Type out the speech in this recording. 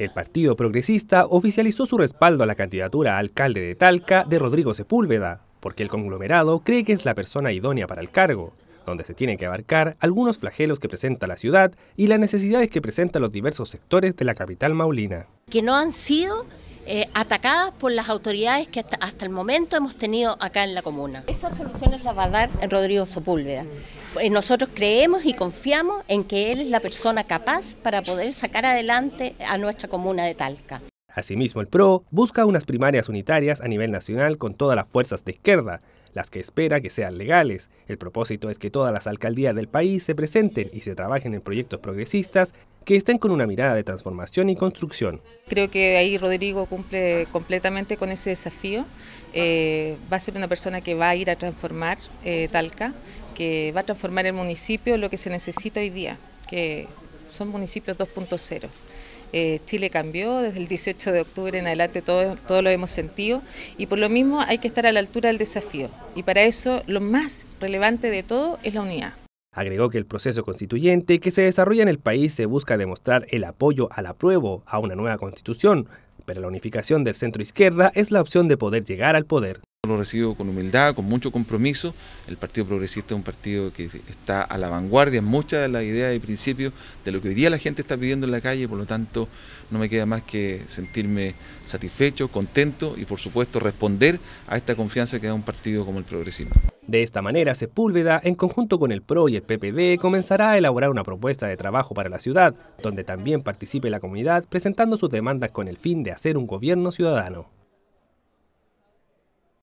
El Partido Progresista oficializó su respaldo a la candidatura a alcalde de Talca de Rodrigo Sepúlveda, porque el conglomerado cree que es la persona idónea para el cargo, donde se tienen que abarcar algunos flagelos que presenta la ciudad y las necesidades que presentan los diversos sectores de la capital maulina. Que no han sido eh, atacadas por las autoridades que hasta, el momento hemos tenido acá en la comuna. Esas soluciones las va a dar Rodrigo Sopúlveda. Eh, nosotros creemos y confiamos en que él es la persona capaz para poder sacar adelante a nuestra comuna de Talca. Asimismo, el PRO busca unas primarias unitarias a nivel nacional con todas las fuerzas de izquierda, las que espera que sean legales. El propósito es que todas las alcaldías del país se presenten y se trabajen en proyectos progresistas que estén con una mirada de transformación y construcción. Creo que ahí Rodrigo cumple completamente con ese desafío. Eh, va a ser una persona que va a ir a transformar eh, Talca, que va a transformar el municipio lo que se necesita hoy día, que son municipios 2.0. Eh, Chile cambió, desde el 18 de octubre en adelante todo todo lo hemos sentido y por lo mismo hay que estar a la altura del desafío y para eso lo más relevante de todo es la unidad. Agregó que el proceso constituyente que se desarrolla en el país se busca demostrar el apoyo al apruebo a una nueva constitución, pero la unificación del centro izquierda es la opción de poder llegar al poder. Lo recibo con humildad, con mucho compromiso. El Partido Progresista es un partido que está a la vanguardia en muchas de las ideas y principios de lo que hoy día la gente está viviendo en la calle, por lo tanto no me queda más que sentirme satisfecho, contento y por supuesto responder a esta confianza que da un partido como el progresismo. De esta manera, Sepúlveda, en conjunto con el PRO y el PPD, comenzará a elaborar una propuesta de trabajo para la ciudad, donde también participe la comunidad presentando sus demandas con el fin de hacer un gobierno ciudadano.